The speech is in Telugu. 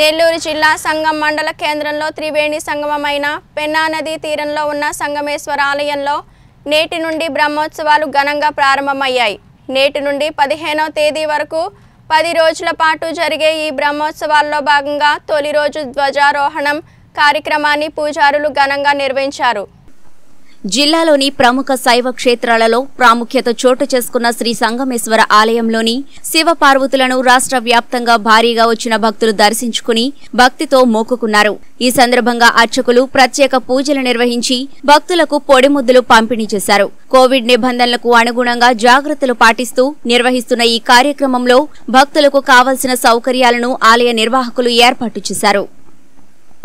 నెల్లూరు జిల్లా సంగం మండల కేంద్రంలో త్రివేణి సంగమమైన పెన్నా తీరంలో ఉన్న సంగమేశ్వర ఆలయంలో నేటి నుండి బ్రహ్మోత్సవాలు ఘనంగా ప్రారంభమయ్యాయి నేటి నుండి పదిహేనవ తేదీ వరకు పది రోజుల పాటు జరిగే ఈ బ్రహ్మోత్సవాల్లో భాగంగా తొలి రోజు ధ్వజారోహణం కార్యక్రమాన్ని పూజారులు ఘనంగా నిర్వహించారు జిల్లాలోని ప్రముఖ శైవ క్షేత్రాలలో ప్రాముఖ్యత చోటు చేసుకున్న శ్రీ సంగమేశ్వర ఆలయంలోని శివ పార్వతులను రాష్ట్ర వ్యాప్తంగా భారీగా వచ్చిన భక్తులు దర్శించుకుని భక్తితో మోక్కుకున్నారు ఈ సందర్భంగా అర్చకులు ప్రత్యేక పూజలు నిర్వహించి భక్తులకు పొడిముద్దులు పంపిణీ చేశారు కోవిడ్ నిబంధనలకు అనుగుణంగా జాగ్రత్తలు పాటిస్తూ నిర్వహిస్తున్న ఈ కార్యక్రమంలో భక్తులకు కావలసిన సౌకర్యాలను ఆలయ నిర్వాహకులు ఏర్పాటు చేశారు